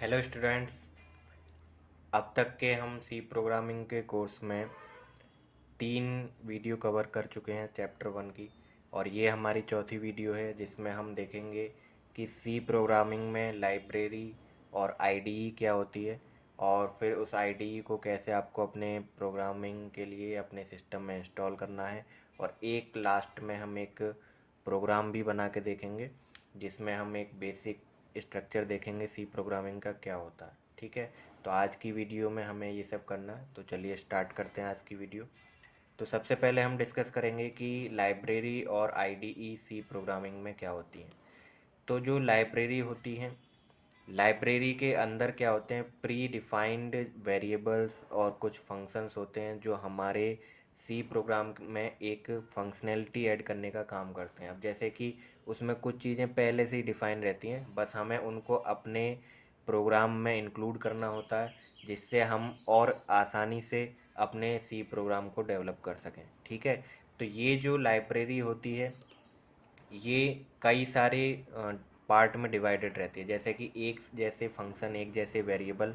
hello students अब तक के हम सी प्रोग्रामिंग के कोर्स में तीन वीडियो कवर कर चुके हैं चैप्टर वन की और ये हमारी चौथी वीडियो है जिसमें हम देखेंगे कि सी प्रोग्रामिंग में लाइब्रेरी और आईडीई क्या होती है और फिर उस आईडीई को कैसे आपको अपने प्रोग्रामिंग के लिए अपने सिस्टम में इंस्टॉल करना है और एक लास्ट में हम एक प्रोग्राम भी बना के देखेंगे जिसमें हम एक बेसिक स्ट्रक्चर देखेंगे सी प्रोग्रामिंग का क्या होता है ठीक है तो आज की वीडियो में हमें ये सब करना है तो चलिए स्टार्ट करते हैं आज की वीडियो तो सबसे पहले हम डिस्कस करेंगे कि लाइब्रेरी और आई सी प्रोग्रामिंग में क्या होती है तो जो लाइब्रेरी होती है लाइब्रेरी के अंदर क्या होते हैं प्री डिफाइंड वेरिएबल्स और कुछ फंक्शंस होते हैं जो हमारे सी प्रोग्राम में एक फंक्शनैलिटी ऐड करने का काम करते हैं अब जैसे कि उसमें कुछ चीज़ें पहले से ही डिफ़ाइन रहती हैं बस हमें उनको अपने प्रोग्राम में इंक्लूड करना होता है जिससे हम और आसानी से अपने सी प्रोग्राम को डेवलप कर सकें ठीक है तो ये जो लाइब्रेरी होती है ये कई सारे पार्ट में डिवाइडेड रहती है जैसे कि एक जैसे फंक्शन एक जैसे वेरिएबल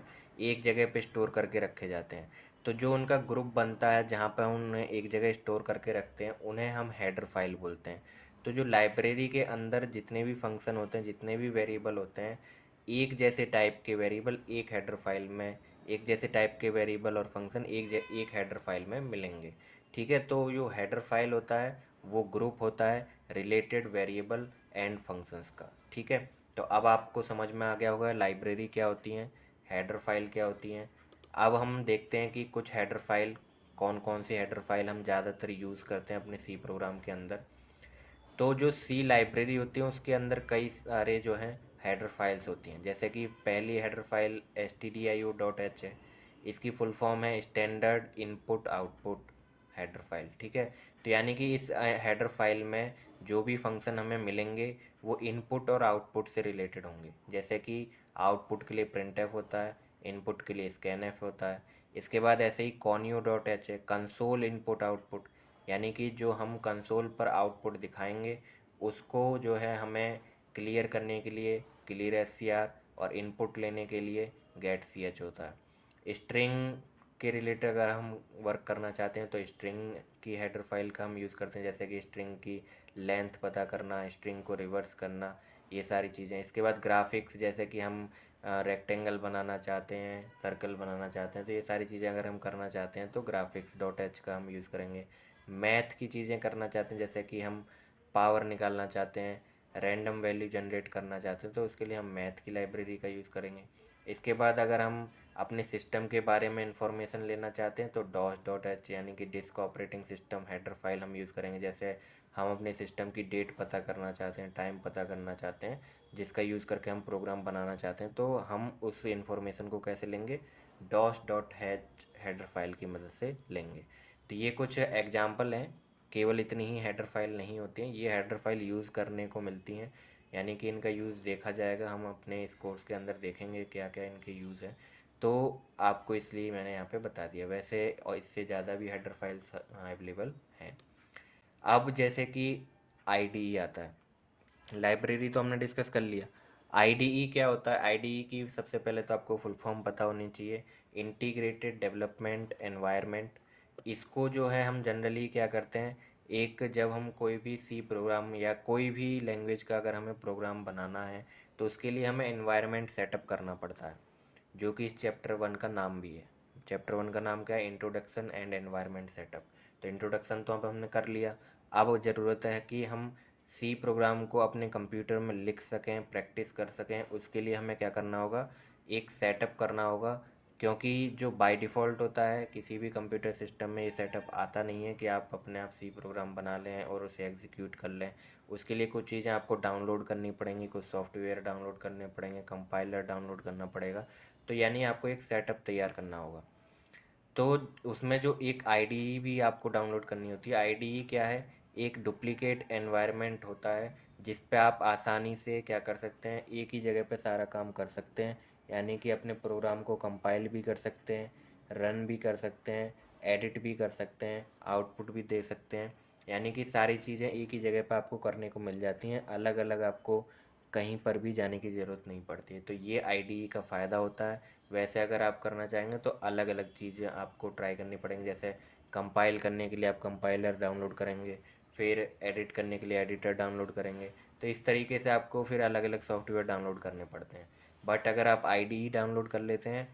एक जगह पे स्टोर करके रखे जाते हैं तो जो उनका ग्रुप बनता है जहाँ पर उन्हें एक जगह स्टोर करके रखते हैं उन्हें हम हेडर फाइल बोलते हैं तो जो लाइब्रेरी के अंदर जितने भी फंक्शन होते हैं जितने भी वेरिएबल होते हैं एक जैसे टाइप के वेरिएबल एक हेडर फाइल में एक जैसे टाइप के वेरिएबल और फंक्शन एक एक हेडर फाइल में मिलेंगे ठीक है तो जो हेडर फाइल होता है वो ग्रुप होता है रिलेटेड वेरिएबल एंड फंक्शंस का ठीक है तो अब आपको समझ में आ गया होगा लाइब्रेरी क्या होती हैं हेडर फाइल क्या होती हैं अब हम देखते हैं कि कुछ हेडर फाइल कौन कौन सी हेडर फाइल हम ज़्यादातर यूज़ करते हैं अपने सी प्रोग्राम के अंदर तो जो सी लाइब्रेरी होती है उसके अंदर कई सारे जो हैं हेडर फाइल्स होती हैं जैसे कि पहली header file S T D I O dot H है इसकी फुल फॉर्म है standard input output header file ठीक है तो यानी कि इस हेडर फाइल में जो भी फंक्शन हमें मिलेंगे वो इनपुट और आउटपुट से रिलेटेड होंगे जैसे कि आउटपुट के लिए प्रिंट एफ होता है इनपुट के लिए स्कैन एफ होता है इसके बाद ऐसे ही कॉन्यू डॉट एच है कंसोल इनपुट आउटपुट यानी कि जो हम कंसोल पर आउटपुट दिखाएंगे उसको जो है हमें क्लियर करने के लिए क्लियर एस और इनपुट लेने के लिए गेट सी एच होता है स्ट्रिंग के रिलेटेड अगर हम वर्क करना चाहते हैं तो स्ट्रिंग की हेडर फाइल का हम यूज़ करते हैं जैसे कि स्ट्रिंग की लेंथ पता करना स्ट्रिंग को रिवर्स करना ये सारी चीज़ें इसके बाद ग्राफिक्स जैसे कि हम रेक्टेंगल बनाना चाहते हैं सर्कल बनाना चाहते हैं तो ये सारी चीज़ें अगर हम करना चाहते हैं तो ग्राफिक्स डॉट एच का हम यूज़ करेंगे मैथ की चीज़ें करना चाहते हैं जैसे कि हम पावर निकालना चाहते हैं रैंडम वैल्यू जनरेट करना चाहते हैं तो उसके लिए हम मैथ की लाइब्रेरी का यूज़ करेंगे इसके बाद अगर हम अपने सिस्टम के बारे में इंफॉर्मेशन लेना चाहते हैं तो डॉस डॉट एच यानी कि disk operating system header file हम यूज़ करेंगे जैसे हम अपने सिस्टम की डेट पता करना चाहते हैं टाइम पता करना चाहते हैं जिसका यूज़ करके हम प्रोग्राम बनाना चाहते हैं तो हम उस इंफॉर्मेशन को कैसे लेंगे DOS dot H header file की मदद से लेंगे तो ये कुछ एग्जाम्पल हैं केवल इतनी ही हेडर फाइल नहीं होती हैं ये हेडर फाइल यूज़ करने को मिलती हैं यानी कि इनका यूज़ देखा जाएगा हम अपने इस कोर्स के अंदर देखेंगे क्या क्या इनके यूज़ हैं तो आपको इसलिए मैंने यहाँ पे बता दिया वैसे और इससे ज़्यादा भी हेडर फाइल्स अवेलेबल हैं अब जैसे कि आई e आता है लाइब्रेरी तो हमने डिस्कस कर लिया आई e क्या होता है आई e की सबसे पहले तो आपको फुल फॉर्म पता होनी चाहिए इंटीग्रेटेड डेवलपमेंट एनवायरमेंट इसको जो है हम जनरली क्या करते हैं एक जब हम कोई भी सी प्रोग्राम या कोई भी लैंग्वेज का अगर हमें प्रोग्राम बनाना है तो उसके लिए हमें इन्वायरमेंट सेटअप करना पड़ता है जो कि इस चैप्टर वन का नाम भी है चैप्टर वन का नाम क्या है इंट्रोडक्शन एंड एनवायरनमेंट सेटअप तो इंट्रोडक्शन तो अब हमने कर लिया अब ज़रूरत है कि हम सी प्रोग्राम को अपने कंप्यूटर में लिख सकें प्रैक्टिस कर सकें उसके लिए हमें क्या करना होगा एक सेटअप करना होगा क्योंकि जो बाय डिफ़ॉल्ट होता है किसी भी कंप्यूटर सिस्टम में ये सेटअप आता नहीं है कि आप अपने आप सी प्रोग्राम बना लें और उसे एग्जीक्यूट कर लें उसके लिए कुछ चीज़ें आपको डाउनलोड करनी पड़ेंगी कुछ सॉफ्टवेयर डाउनलोड करने पड़ेंगे कंपाइलर डाउनलोड करना पड़ेगा तो यानी आपको एक सेटअप तैयार करना होगा तो उसमें जो एक आई e भी आपको डाउनलोड करनी होती है आई e क्या है एक डुप्लीकेट एनवायरमेंट होता है जिस पे आप आसानी से क्या कर सकते हैं एक ही जगह पे सारा काम कर सकते हैं यानी कि अपने प्रोग्राम को कंपाइल भी कर सकते हैं रन भी कर सकते हैं एडिट भी कर सकते हैं आउटपुट भी दे सकते हैं यानी कि सारी चीज़ें एक ही जगह पर आपको करने को मिल जाती हैं अलग अलग आपको कहीं पर भी जाने की ज़रूरत नहीं पड़ती है तो ये आई e का फ़ायदा होता है वैसे अगर आप करना चाहेंगे तो अलग अलग चीज़ें आपको ट्राई करनी पड़ेंगी जैसे कंपाइल करने के लिए आप कंपाइलर डाउनलोड करेंगे फिर एडिट करने के लिए एडिटर डाउनलोड करेंगे तो इस तरीके से आपको फिर अलग अलग सॉफ्टवेयर डाउनलोड करने पड़ते हैं बट अगर आप आई डाउनलोड कर लेते हैं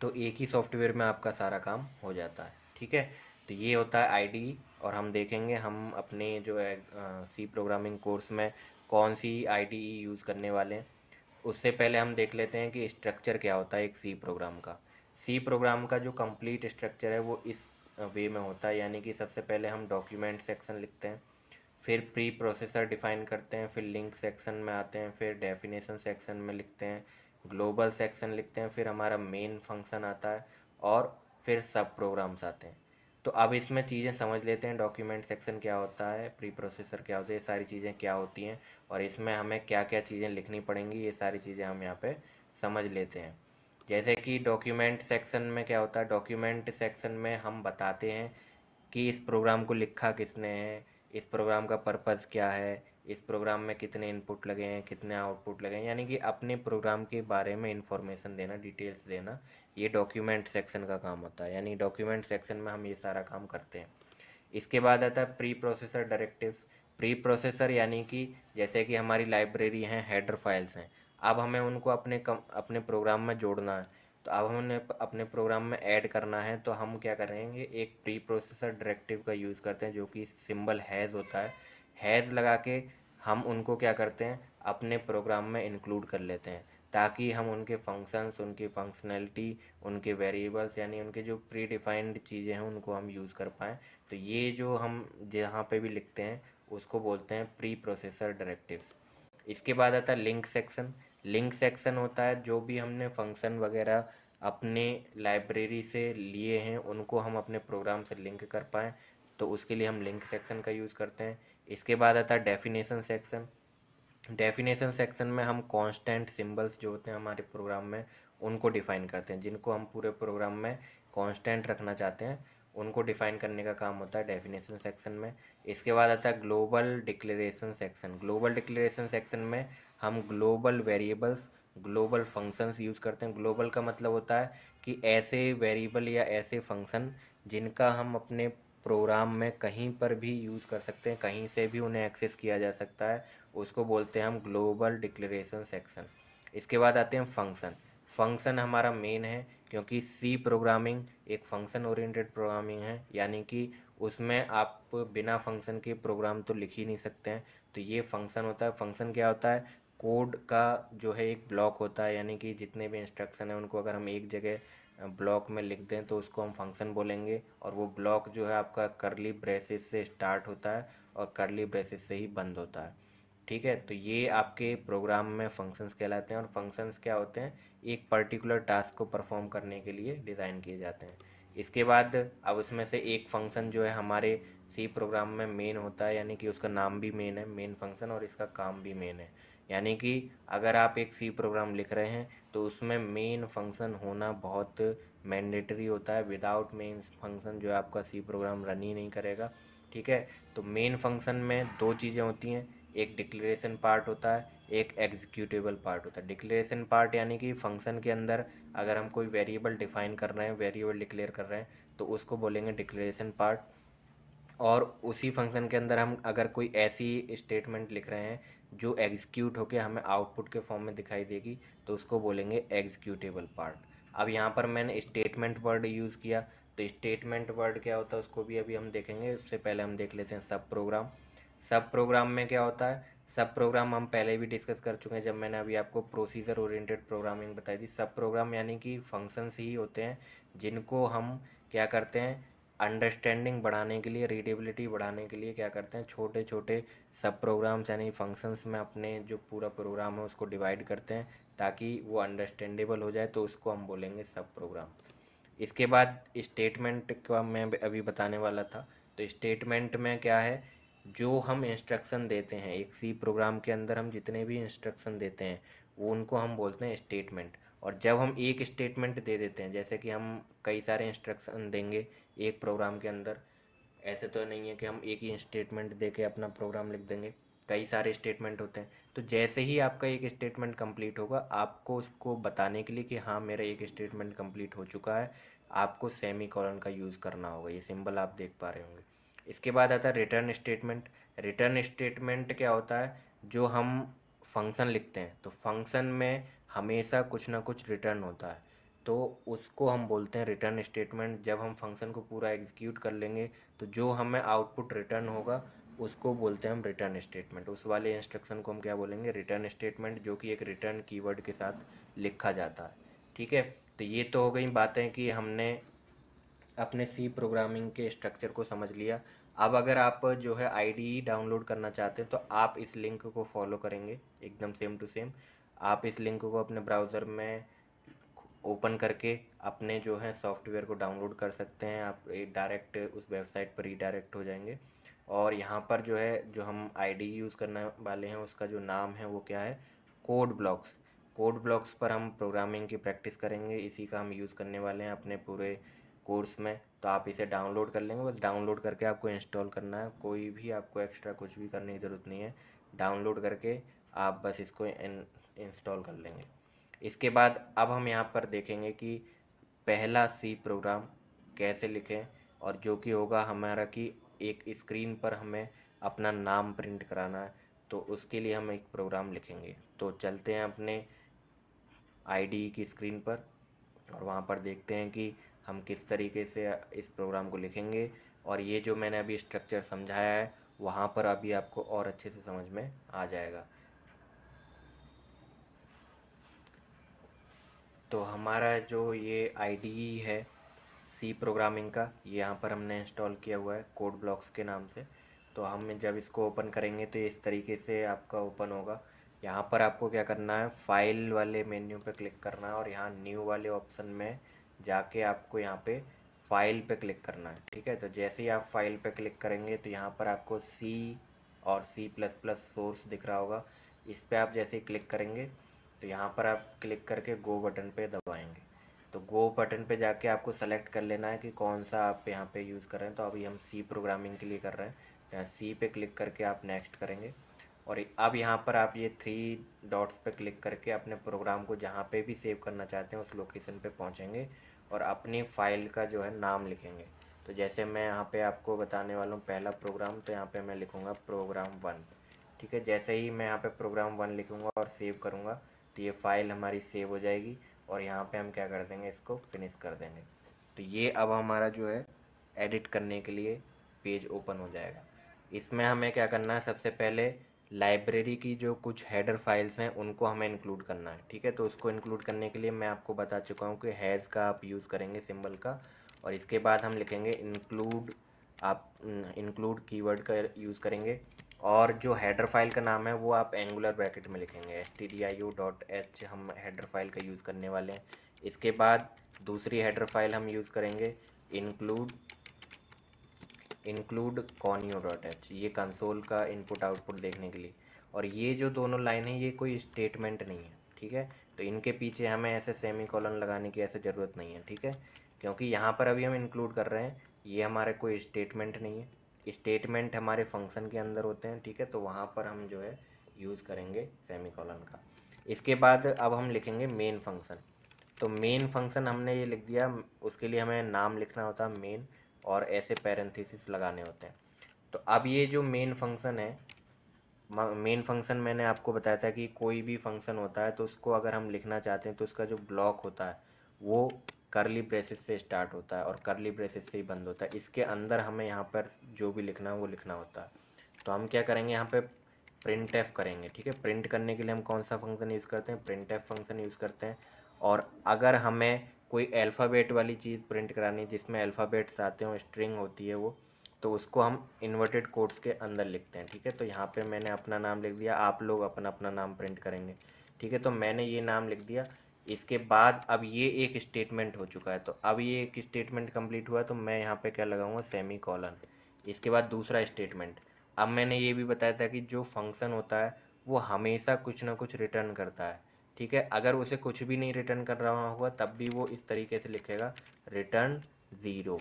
तो एक ही सॉफ्टवेयर में आपका सारा काम हो जाता है ठीक है तो ये होता है आई और हम देखेंगे हम अपने जो है सी प्रोग्रामिंग कोर्स में कौन सी आई यूज़ करने वाले हैं उससे पहले हम देख लेते हैं कि स्ट्रक्चर क्या होता है एक सी प्रोग्राम का सी प्रोग्राम का जो कंप्लीट स्ट्रक्चर है वो इस वे में होता है यानी कि सबसे पहले हम डॉक्यूमेंट सेक्शन लिखते हैं फिर प्री प्रोसेसर डिफाइन करते हैं फिर लिंक सेक्शन में आते हैं फिर डेफिनेशन सेक्शन में लिखते हैं ग्लोबल सेक्शन लिखते हैं फिर हमारा मेन फंक्शन आता है और फिर सब प्रोग्राम्स आते हैं तो अब इसमें चीज़ें समझ लेते हैं डॉक्यूमेंट सेक्शन क्या होता है प्री प्रोसेसर क्या होता है ये सारी चीज़ें क्या होती हैं और इसमें हमें क्या क्या चीज़ें लिखनी पड़ेंगी ये सारी चीज़ें हम यहाँ पे समझ लेते हैं जैसे कि डॉक्यूमेंट सेक्शन में क्या होता है डॉक्यूमेंट सेक्शन में हम बताते हैं कि इस प्रोग्राम को लिखा किसने है इस प्रोग्राम का पर्पज़ क्या है इस प्रोग्राम में कितने इनपुट लगे हैं कितने आउटपुट लगे हैं यानी कि अपने प्रोग्राम के बारे में इंफॉर्मेशन देना डिटेल्स देना ये डॉक्यूमेंट सेक्शन का काम होता है यानी डॉक्यूमेंट सेक्शन में हम ये सारा काम करते हैं इसके बाद आता है preprocessor directive preprocessor यानी कि जैसे कि हमारी लाइब्रेरी हैं हेडर फाइल्स हैं अब हमें उनको अपने कम अपने प्रोग्राम में जोड़ना है तो अब हमने अपने प्रोग्राम में ऐड करना है तो हम क्या करेंगे एक प्री प्रोसेसर डायरेक्टिव का यूज़ करते हैं जो कि सिंबल हैज़ होता है हैज़ लगा के हम उनको क्या करते हैं अपने प्रोग्राम में इंक्लूड कर लेते हैं ताकि हम उनके फंक्शंस उनकी फंक्शनैलिटी उनके वेरिएबल्स यानी उनके जो प्री डिफाइंड चीज़ें हैं उनको हम यूज़ कर पाएँ तो ये जो हम जहाँ पर भी लिखते हैं उसको बोलते हैं प्री प्रोसेसर डायरेक्टिव इसके बाद आता है लिंक सेक्शन लिंक सेक्शन होता है जो भी हमने फंक्शन वगैरह अपने लाइब्रेरी से लिए हैं उनको हम अपने प्रोग्राम से लिंक कर पाएँ तो उसके लिए हम लिंक सेक्शन का यूज़ करते हैं इसके बाद आता है डेफिनेशन सेक्शन डेफिनेशन सेक्शन में हम कांस्टेंट सिंबल्स जो होते हैं हमारे प्रोग्राम में उनको डिफाइन करते हैं जिनको हम पूरे प्रोग्राम में कांस्टेंट रखना चाहते हैं उनको डिफाइन करने का काम होता है डेफिनेशन सेक्शन में इसके बाद आता है global declaration section global declaration section में हम global variables global functions use करते हैं ग्लोबल का मतलब होता है कि ऐसे वेरिएबल या ऐसे फंक्शन जिनका हम अपने प्रोग्राम में कहीं पर भी यूज़ कर सकते हैं कहीं से भी उन्हें एक्सेस किया जा सकता है उसको बोलते हैं हम ग्लोबल डिक्लेरेशन सेक्शन इसके बाद आते हैं फंक्शन फंक्शन हमारा मेन है क्योंकि सी प्रोग्रामिंग एक फंक्शन ओरिएंटेड प्रोग्रामिंग है यानी कि उसमें आप बिना फंक्शन के प्रोग्राम तो लिख ही नहीं सकते हैं तो ये फंक्शन होता है फंक्शन क्या होता है कोड का जो है एक ब्लॉक होता है यानी कि जितने भी इंस्ट्रक्शन हैं उनको अगर हम एक जगह ब्लॉक में लिख दें तो उसको हम फंक्शन बोलेंगे और वो ब्लॉक जो है आपका करली ब्रेसेस से स्टार्ट होता है और करली ब्रेसेस से ही बंद होता है ठीक है तो ये आपके प्रोग्राम में फंक्शंस कहलाते हैं और फंक्शंस क्या होते हैं एक पर्टिकुलर टास्क को परफॉर्म करने के लिए डिज़ाइन किए जाते हैं इसके बाद अब उसमें से एक फंक्शन जो है हमारे सी प्रोग्राम में मेन होता है यानी कि उसका नाम भी मेन है मेन फंक्शन और इसका काम भी मेन है यानी कि अगर आप एक सी प्रोग्राम लिख रहे हैं तो उसमें मेन फंक्शन होना बहुत मैंडेटरी होता है विदाउट मेन फंक्शन जो है आपका सी प्रोग्राम रन ही नहीं करेगा ठीक है तो मेन फंक्शन में दो चीज़ें होती हैं एक डिक्लेरेशन पार्ट होता है एक एग्जीक्यूटिवल पार्ट होता है डिक्लेरेशन पार्ट यानी कि फंक्शन के अंदर अगर हम कोई वेरिएबल डिफाइन कर रहे हैं वेरिएबल डिक्लेयर कर रहे हैं तो उसको बोलेंगे डिक्लेरेशन पार्ट और उसी फंक्शन के अंदर हम अगर कोई ऐसी स्टेटमेंट लिख रहे हैं जो एग्जीक्यूट होकर हमें आउटपुट के फॉर्म में दिखाई देगी तो उसको बोलेंगे एग्जीक्यूटिवल पार्ट अब यहाँ पर मैंने स्टेटमेंट वर्ड यूज़ किया तो स्टेटमेंट वर्ड क्या होता है उसको भी अभी हम देखेंगे उससे पहले हम देख लेते हैं सब प्रोग्राम सब प्रोग्राम में क्या होता है सब प्रोग्राम हम पहले भी डिस्कस कर चुके हैं जब मैंने अभी आपको प्रोसीजर ओरिएंटेड प्रोग्रामिंग बताई थी सब प्रोग्राम यानी कि फंक्शंस ही होते हैं जिनको हम क्या करते हैं अंडरस्टैंडिंग बढ़ाने के लिए रीडेबिलिटी बढ़ाने के लिए क्या करते हैं छोटे छोटे सब प्रोग्राम्स यानी फंक्शंस में अपने जो पूरा प्रोग्राम है उसको डिवाइड करते हैं ताकि वो अंडरस्टैंडेबल हो जाए तो उसको हम बोलेंगे सब प्रोग्राम इसके बाद स्टेटमेंट का मैं अभी बताने वाला था तो स्टेटमेंट में क्या है जो हम इंस्ट्रक्शन देते हैं एक सी प्रोग्राम के अंदर हम जितने भी इंस्ट्रक्शन देते हैं वो उनको हम बोलते हैं स्टेटमेंट और जब हम एक स्टेटमेंट दे देते हैं जैसे कि हम कई सारे इंस्ट्रक्शन देंगे एक प्रोग्राम के अंदर ऐसे तो नहीं है कि हम एक ही स्टेटमेंट दे के अपना प्रोग्राम लिख देंगे कई सारे स्टेटमेंट होते हैं तो जैसे ही आपका एक स्टेटमेंट कंप्लीट होगा आपको उसको बताने के लिए कि हाँ मेरा एक स्टेटमेंट कंप्लीट हो चुका है आपको सेमी कॉलन का यूज़ करना होगा ये सिंबल आप देख पा रहे होंगे इसके बाद आता है रिटर्न स्टेटमेंट रिटर्न स्टेटमेंट क्या होता है जो हम फंक्शन लिखते हैं तो फंक्शन में हमेशा कुछ ना कुछ रिटर्न होता है तो उसको हम बोलते हैं रिटर्न स्टेटमेंट जब हम फंक्शन को पूरा एग्जीक्यूट कर लेंगे तो जो हमें आउटपुट रिटर्न होगा उसको बोलते हैं हम रिटर्न स्टेटमेंट उस वाले इंस्ट्रक्शन को हम क्या बोलेंगे रिटर्न स्टेटमेंट जो कि एक रिटर्न कीवर्ड के साथ लिखा जाता है ठीक है तो ये तो हो गई बातें कि हमने अपने सी प्रोग्रामिंग के स्ट्रक्चर को समझ लिया अब अगर आप जो है आई डाउनलोड करना चाहते हैं तो आप इस लिंक को फॉलो करेंगे एकदम सेम टू सेम आप इस लिंक को अपने ब्राउज़र में ओपन करके अपने जो है सॉफ्टवेयर को डाउनलोड कर सकते हैं आप डायरेक्ट उस वेबसाइट पर रीडायरेक्ट हो जाएंगे और यहाँ पर जो है जो हम आईडी यूज़ करने वाले हैं उसका जो नाम है वो क्या है कोड ब्लॉक्स कोड ब्लॉक्स पर हम प्रोग्रामिंग की प्रैक्टिस करेंगे इसी का हम यूज़ करने वाले हैं अपने पूरे कोर्स में तो आप इसे डाउनलोड कर लेंगे बस डाउनलोड करके आपको इंस्टॉल करना है कोई भी आपको एक्स्ट्रा कुछ भी करने की ज़रूरत नहीं है डाउनलोड करके आप बस इसको इंस्टॉल कर लेंगे इसके बाद अब हम यहाँ पर देखेंगे कि पहला सी प्रोग्राम कैसे लिखें और जो कि होगा हमारा कि एक स्क्रीन पर हमें अपना नाम प्रिंट कराना है तो उसके लिए हम एक प्रोग्राम लिखेंगे तो चलते हैं अपने आईडी की स्क्रीन पर और वहाँ पर देखते हैं कि हम किस तरीके से इस प्रोग्राम को लिखेंगे और ये जो मैंने अभी स्ट्रक्चर समझाया है वहाँ पर अभी आपको और अच्छे से समझ में आ जाएगा तो हमारा जो ये आई e है सी प्रोग्रामिंग का ये यहाँ पर हमने इंस्टॉल किया हुआ है कोड ब्लॉक्स के नाम से तो हम जब इसको ओपन करेंगे तो इस तरीके से आपका ओपन होगा यहाँ पर आपको क्या करना है फाइल वाले मेन्यू पर क्लिक करना है और यहाँ न्यू वाले ऑप्शन में जाके आपको यहाँ पे फाइल पे क्लिक करना है ठीक है तो जैसे ही आप फाइल पे क्लिक करेंगे तो यहाँ पर आपको सी और सी प्लस प्लस सोर्स दिख रहा होगा इस पर आप जैसे ही क्लिक करेंगे तो यहाँ पर आप क्लिक करके गो बटन पे दबाएंगे तो गो बटन पे जाके आपको सेलेक्ट कर लेना है कि कौन सा आप यहाँ पे यूज़ कर रहे हैं तो अभी हम सी प्रोग्रामिंग के लिए कर रहे हैं यहाँ सी पे क्लिक करके आप नेक्स्ट करेंगे और अब यहाँ पर आप ये थ्री डॉट्स पे क्लिक करके अपने प्रोग्राम को जहाँ पे भी सेव करना चाहते हैं उस लोकेशन पे पहुँचेंगे और अपनी फ़ाइल का जो है नाम लिखेंगे तो जैसे मैं यहाँ पे आपको बताने वाला हूँ पहला प्रोग्राम तो यहाँ पे मैं लिखूँगा प्रोग्राम वन ठीक है जैसे ही मैं यहाँ पे प्रोग्राम वन लिखूँगा और सेव करूँगा तो ये फ़ाइल हमारी सेव हो जाएगी और यहाँ पर हम क्या कर देंगे इसको फिनिश कर देंगे तो ये अब हमारा जो है एडिट करने के लिए पेज ओपन हो जाएगा इसमें हमें क्या करना है सबसे पहले लाइब्रेरी की जो कुछ हेडर फाइल्स हैं उनको हमें इंक्लूड करना है ठीक है तो उसको इंक्लूड करने के लिए मैं आपको बता चुका हूँ कि हैज़ का आप यूज़ करेंगे सिंबल का और इसके बाद हम लिखेंगे इंक्लूड आप इंक्लूड कीवर्ड का यूज़ करेंगे और जो हेडर फाइल का नाम है वो आप एंगुलर ब्रैकेट में लिखेंगे S T D I U dot H हम हेडर फाइल का यूज़ करने वाले हैं इसके बाद दूसरी हेडर फाइल हम यूज़ करेंगे include include conio dot H ये कंसोल का इनपुट आउटपुट देखने के लिए और ये जो दोनों लाइन है ये कोई स्टेटमेंट नहीं है ठीक है तो इनके पीछे हमें ऐसे सेमी कॉलन लगाने की ऐसे ज़रूरत नहीं है ठीक है क्योंकि यहाँ पर अभी हम इंक्लूड कर रहे हैं ये हमारे कोई स्टेटमेंट नहीं है स्टेटमेंट हमारे फंक्शन के अंदर होते हैं ठीक है तो वहाँ पर हम जो है यूज़ करेंगे सेमी कॉलन का इसके बाद अब हम लिखेंगे मेन फंक्शन तो मेन फंक्शन हमने ये लिख दिया उसके लिए हमें नाम लिखना होता है मेन और ऐसे पैरेंथिस लगाने होते हैं तो अब ये जो मेन फंक्शन है मेन फंक्शन मैंने आपको बताया था कि कोई भी फंक्शन होता है तो उसको अगर हम लिखना चाहते हैं तो उसका जो ब्लॉक होता है वो करली ब्रेसेस से स्टार्ट होता है और करली ब्रेसेस से ही बंद होता है इसके अंदर हमें यहाँ पर जो भी लिखना है वो लिखना होता है तो हम क्या करेंगे यहाँ पे प्रिंट एफ करेंगे ठीक है प्रिंट करने के लिए हम कौन सा फंक्शन यूज़ करते हैं प्रिंट एफ फंक्शन यूज़ करते हैं और अगर हमें कोई अल्फ़ाबेट वाली चीज़ प्रिंट करानी जिसमें अल्फ़ाबेट्स आते हों स्ट्रिंग होती है वो तो उसको हम इन्वर्टेड कोड्स के अंदर लिखते हैं ठीक है तो यहाँ पे मैंने अपना नाम लिख दिया आप लोग अपना अपना नाम प्रिंट करेंगे ठीक है तो मैंने ये नाम लिख दिया इसके बाद अब ये एक स्टेटमेंट हो चुका है तो अब ये एक स्टेटमेंट कम्प्लीट हुआ तो मैं यहाँ पर क्या लगाऊंगा सेमी कॉलन इसके बाद दूसरा स्टेटमेंट अब मैंने ये भी बताया था कि जो फंक्शन होता है वो हमेशा कुछ ना कुछ रिटर्न करता है ठीक है अगर उसे कुछ भी नहीं रिटर्न कर रहा होगा तब भी वो इस तरीके से लिखेगा रिटर्न ज़ीरो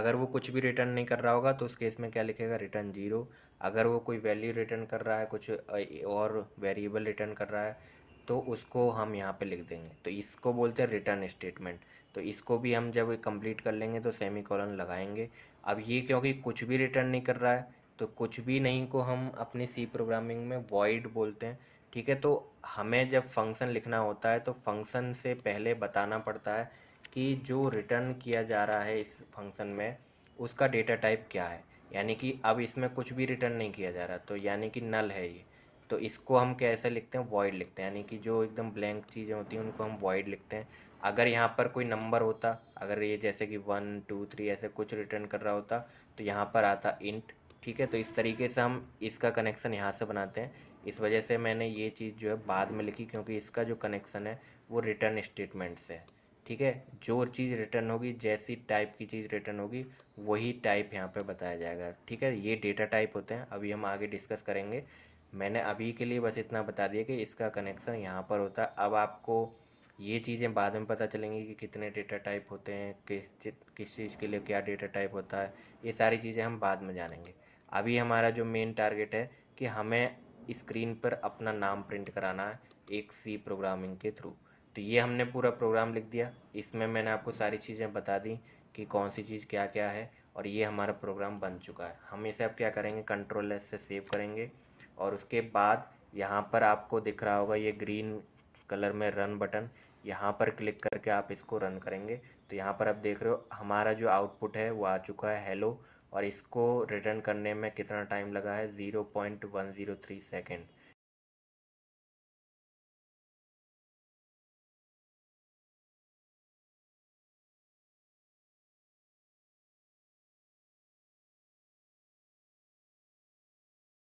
अगर वो कुछ भी रिटर्न नहीं कर रहा होगा तो उस केस में क्या लिखेगा रिटर्न ज़ीरो अगर वो कोई वैल्यू रिटर्न कर रहा है कुछ और वेरिएबल रिटर्न कर रहा है तो उसको हम यहाँ पे लिख देंगे तो इसको बोलते हैं रिटर्न स्टेटमेंट तो इसको भी हम जब कंप्लीट कर लेंगे तो सेमी कॉलन लगाएंगे अब ये क्योंकि कुछ भी रिटर्न नहीं कर रहा है तो कुछ भी नहीं को हम अपनी सी प्रोग्रामिंग में वॉइड बोलते हैं ठीक है तो हमें जब फंक्शन लिखना होता है तो फंक्शन से पहले बताना पड़ता है कि जो रिटर्न किया जा रहा है इस फंक्शन में उसका डेटा टाइप क्या है यानी कि अब इसमें कुछ भी रिटर्न नहीं किया जा रहा तो यानी कि नल है ये तो इसको हम कैसे लिखते हैं वॉइड लिखते हैं यानी कि जो एकदम ब्लैंक चीज़ें होती हैं उनको हम वॉइड लिखते हैं अगर यहाँ पर कोई नंबर होता अगर ये जैसे कि वन टू थ्री ऐसे कुछ रिटर्न कर रहा होता तो यहाँ पर आता इंट ठीक है तो इस तरीके से हम इसका कनेक्शन यहाँ से बनाते हैं इस वजह से मैंने ये चीज़ जो है बाद में लिखी क्योंकि इसका जो कनेक्शन है वो रिटर्न स्टेटमेंट से है ठीक है जो चीज़ रिटर्न होगी जैसी टाइप की चीज़ रिटर्न होगी वही टाइप यहाँ पे बताया जाएगा ठीक है ये डेटा टाइप होते हैं अभी हम आगे डिस्कस करेंगे मैंने अभी के लिए बस इतना बता दिया कि इसका कनेक्शन यहाँ पर होता है अब आपको ये चीज़ें बाद में पता चलेंगी कि कितने डेटा टाइप होते हैं किस किस चीज़ के लिए क्या डेटा टाइप होता है ये सारी चीज़ें हम बाद में जानेंगे अभी हमारा जो मेन टारगेट है कि हमें स्क्रीन पर अपना नाम प्रिंट कराना है एक सी प्रोग्रामिंग के थ्रू तो ये हमने पूरा प्रोग्राम लिख दिया इसमें मैंने आपको सारी चीज़ें बता दी कि कौन सी चीज़ क्या क्या है और ये हमारा प्रोग्राम बन चुका है हम इसे अब क्या करेंगे कंट्रोल एस से सेव करेंगे और उसके बाद यहाँ पर आपको दिख रहा होगा ये ग्रीन कलर में रन बटन यहाँ पर क्लिक करके आप इसको रन करेंगे तो यहाँ पर आप देख रहे हो हमारा जो आउटपुट है वो आ चुका है हेलो और इसको रिटर्न करने में कितना टाइम लगा है zero point one zero three second